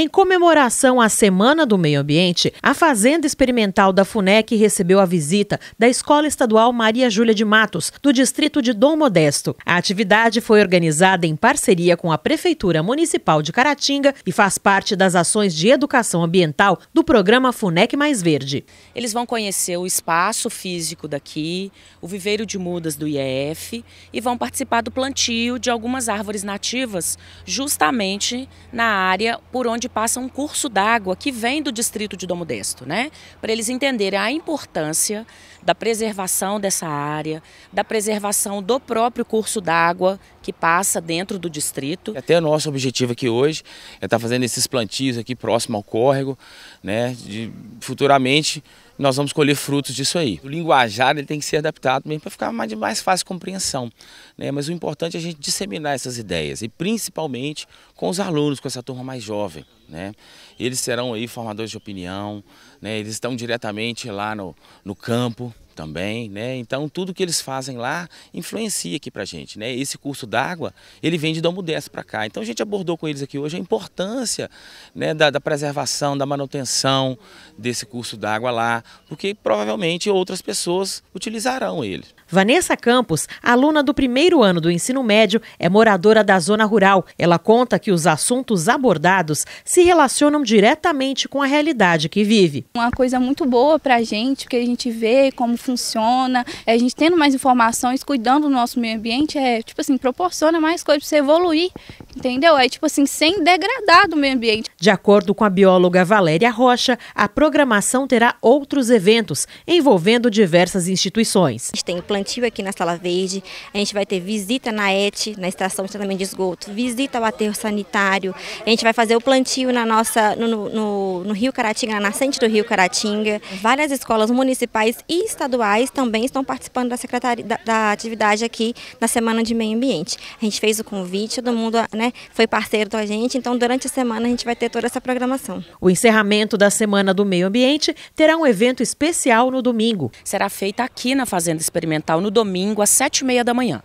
Em comemoração à Semana do Meio Ambiente, a Fazenda Experimental da FUNEC recebeu a visita da Escola Estadual Maria Júlia de Matos, do distrito de Dom Modesto. A atividade foi organizada em parceria com a Prefeitura Municipal de Caratinga e faz parte das ações de educação ambiental do programa FUNEC Mais Verde. Eles vão conhecer o espaço físico daqui, o viveiro de mudas do IEF e vão participar do plantio de algumas árvores nativas, justamente na área por onde passa um curso d'água que vem do distrito de Domodesto, né? Para eles entenderem a importância da preservação dessa área, da preservação do próprio curso d'água que passa dentro do distrito. Até o nosso objetivo aqui hoje é estar tá fazendo esses plantios aqui próximo ao córrego, né? De, futuramente nós vamos colher frutos disso aí. O linguajar ele tem que ser adaptado mesmo para ficar mais, mais fácil compreensão, né? Mas o importante é a gente disseminar essas ideias e principalmente com os alunos, com essa turma mais jovem, né? Eles serão aí formadores de opinião, né? Eles estão diretamente lá no, no campo, também, né? Então tudo que eles fazem lá influencia aqui para gente, né? Esse curso d'água ele vem de Domo Dessa para cá. Então a gente abordou com eles aqui hoje a importância né, da, da preservação, da manutenção desse curso d'água lá, porque provavelmente outras pessoas utilizarão ele. Vanessa Campos, aluna do primeiro ano do ensino médio, é moradora da zona rural. Ela conta que os assuntos abordados se relacionam diretamente com a realidade que vive. Uma coisa muito boa para a gente, que a gente vê como funciona, é a gente tendo mais informações, cuidando do nosso meio ambiente, é tipo assim, proporciona mais coisas para você evoluir entendeu? é tipo assim, sem degradar do meio ambiente. De acordo com a bióloga Valéria Rocha, a programação terá outros eventos envolvendo diversas instituições. A gente tem plantio aqui na Sala Verde, a gente vai ter visita na ET, na Estação de Tratamento de Esgoto, visita ao aterro sanitário, a gente vai fazer o plantio na nossa, no, no, no Rio Caratinga, na nascente do Rio Caratinga. Várias escolas municipais e estaduais também estão participando da, secretaria, da, da atividade aqui na Semana de Meio Ambiente. A gente fez o convite, todo mundo né, né? Foi parceiro da gente, então durante a semana a gente vai ter toda essa programação. O encerramento da Semana do Meio Ambiente terá um evento especial no domingo. Será feita aqui na Fazenda Experimental no domingo às sete e meia da manhã.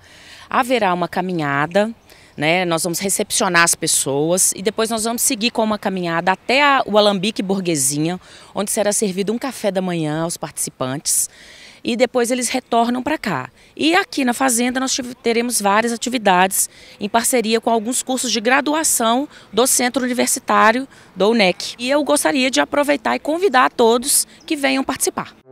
Haverá uma caminhada né, nós vamos recepcionar as pessoas e depois nós vamos seguir com uma caminhada até a, o Alambique Burguesinha, onde será servido um café da manhã aos participantes e depois eles retornam para cá. E aqui na Fazenda nós teremos várias atividades em parceria com alguns cursos de graduação do Centro Universitário do UNEC. E eu gostaria de aproveitar e convidar a todos que venham participar.